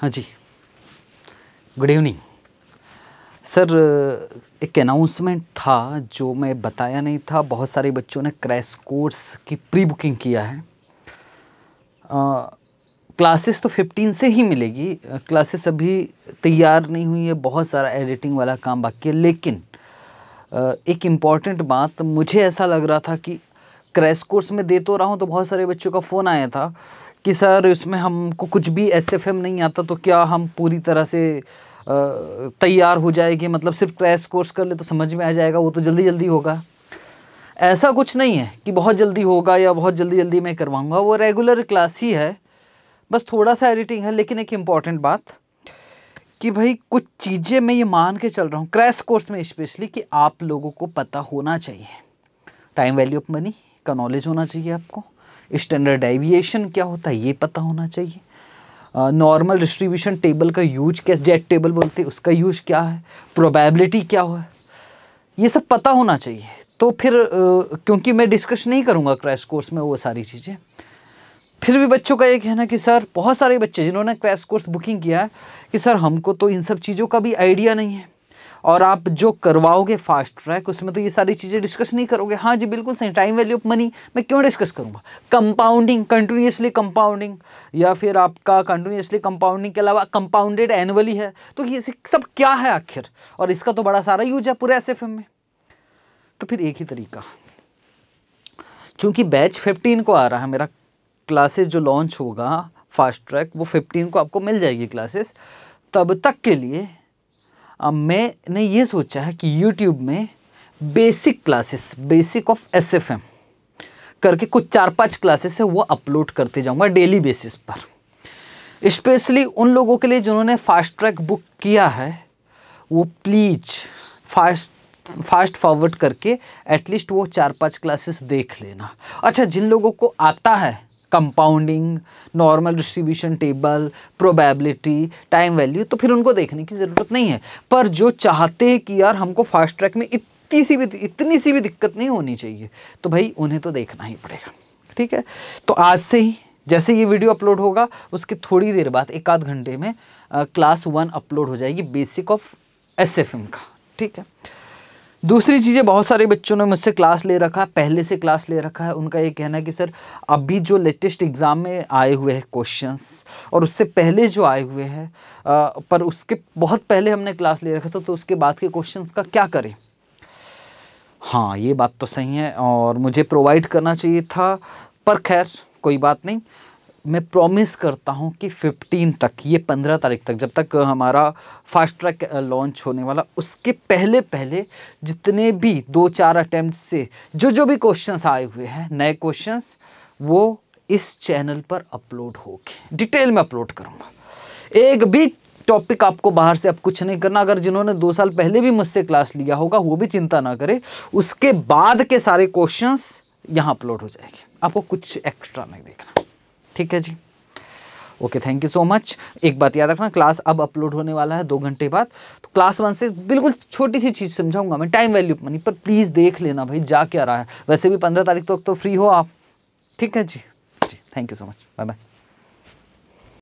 हाँ जी good evening sir एक अनाउंसमेंट था जो मैं बताया नहीं था बहुत सारे बच्चों ने क्रैश कोर्स की प्री बुकिंग किया है क्लासेस तो 15 से ही मिलेगी क्लासेस अभी तैयार नहीं हुई है बहुत सारा एडिटिंग वाला काम बाकी है लेकिन आ, एक इम्पॉर्टेंट बात मुझे ऐसा लग रहा था कि क्रैश कोर्स में दे तो रहा हूँ तो बहुत सारे बच्चों का फ़ोन आया था कि सर इसमें हमको कुछ भी एस नहीं आता तो क्या हम पूरी तरह से तैयार हो जाएगी मतलब सिर्फ क्रैश कोर्स कर ले तो समझ में आ जाएगा वो तो जल्दी जल्दी होगा ऐसा कुछ नहीं है कि बहुत जल्दी होगा या बहुत जल्दी जल्दी मैं करवाऊँगा वो रेगुलर क्लास ही है बस थोड़ा सा एडिटिंग है लेकिन एक इम्पॉर्टेंट बात कि भाई कुछ चीज़ें मैं ये मान के चल रहा हूँ क्रैश कोर्स में स्पेशली कि आप लोगों को पता होना चाहिए टाइम वैल्यू ऑफ मनी का नॉलेज होना चाहिए आपको स्टैंडर्ड डेविएशन क्या होता है ये पता होना चाहिए नॉर्मल डिस्ट्रीब्यूशन टेबल का यूज क्या जेट टेबल बोलते हैं उसका यूज क्या है प्रोबेबिलिटी क्या है ये सब पता होना चाहिए तो फिर uh, क्योंकि मैं डिस्कस नहीं करूँगा क्रैश कोर्स में वो सारी चीज़ें फिर भी बच्चों का ये कहना कि सर बहुत सारे बच्चे जिन्होंने क्रैश कोर्स बुकिंग किया है कि सर हमको तो इन सब चीज़ों का भी आइडिया नहीं है और आप जो करवाओगे फास्ट ट्रैक उसमें तो ये सारी चीज़ें डिस्कस नहीं करोगे हाँ जी बिल्कुल सही टाइम वैल्यू ऑफ मनी मैं क्यों डिस्कस करूँगा कंपाउंडिंग कंटिन्यूसली कंपाउंडिंग या फिर आपका कंटिन्यूसली कंपाउंडिंग के अलावा कंपाउंडेड एनुअली है तो ये सब क्या है आखिर और इसका तो बड़ा सारा यूज है पूरे एस में तो फिर एक ही तरीका चूँकि बैच फिफ्टीन को आ रहा है मेरा क्लासेस जो लॉन्च होगा फास्ट ट्रैक वो फिफ्टीन को आपको मिल जाएगी क्लासेस तब तक के लिए मैंने ये सोचा है कि यूट्यूब में बेसिक क्लासेस बेसिक ऑफ एस करके कुछ चार पांच क्लासेस है वो अपलोड करते जाऊंगा डेली बेसिस पर स्पेशली उन लोगों के लिए जिन्होंने फास्ट ट्रैक बुक किया है वो प्लीज फास्ट फास्ट फॉरवर्ड करके एटलीस्ट वो चार पांच क्लासेस देख लेना अच्छा जिन लोगों को आता है compounding normal distribution table probability time value तो फिर उनको देखने की ज़रूरत नहीं है पर जो चाहते हैं कि यार हमको फास्ट ट्रैक में इतनी सी भी इतनी सी भी दिक्कत नहीं होनी चाहिए तो भाई उन्हें तो देखना ही पड़ेगा ठीक है तो आज से ही जैसे ये वीडियो अपलोड होगा उसके थोड़ी देर बाद एक आध घंटे में क्लास वन अपलोड हो जाएगी बेसिक ऑफ एस का ठीक है दूसरी चीज़ें बहुत सारे बच्चों ने मुझसे क्लास ले रखा है पहले से क्लास ले रखा है उनका ये कहना है कि सर अभी जो लेटेस्ट एग्ज़ाम में आए हुए हैं क्वेश्चंस और उससे पहले जो आए हुए हैं पर उसके बहुत पहले हमने क्लास ले रखा था तो उसके बाद के क्वेश्चंस का क्या करें हाँ ये बात तो सही है और मुझे प्रोवाइड करना चाहिए था पर खैर कोई बात नहीं मैं प्रॉमिस करता हूँ कि फिफ्टीन तक ये पंद्रह तारीख तक जब तक हमारा फास्ट ट्रैक लॉन्च होने वाला उसके पहले पहले जितने भी दो चार अटैम्प्ट से जो जो भी क्वेश्चंस आए हुए हैं नए क्वेश्चंस वो इस चैनल पर अपलोड होगी डिटेल में अपलोड करूँगा एक भी टॉपिक आपको बाहर से अब कुछ नहीं करना अगर जिन्होंने दो साल पहले भी मुझसे क्लास लिया होगा वो भी चिंता ना करे उसके बाद के सारे क्वेश्चंस यहाँ अपलोड हो जाएंगे आपको कुछ एक्स्ट्रा नहीं देखना ठीक है जी okay thank you so much एक बात याद रखना क्लास अब अपलोड होने वाला है दो घंटे बाद तो क्लास वन से बिल्कुल छोटी सी चीज़ समझाऊंगा मैं टाइम वैल्यू मनी पर प्लीज़ देख लेना भाई जा क्या रहा है वैसे भी पंद्रह तारीख तक तो, तो फ्री हो आप ठीक है जी जी thank you so much bye bye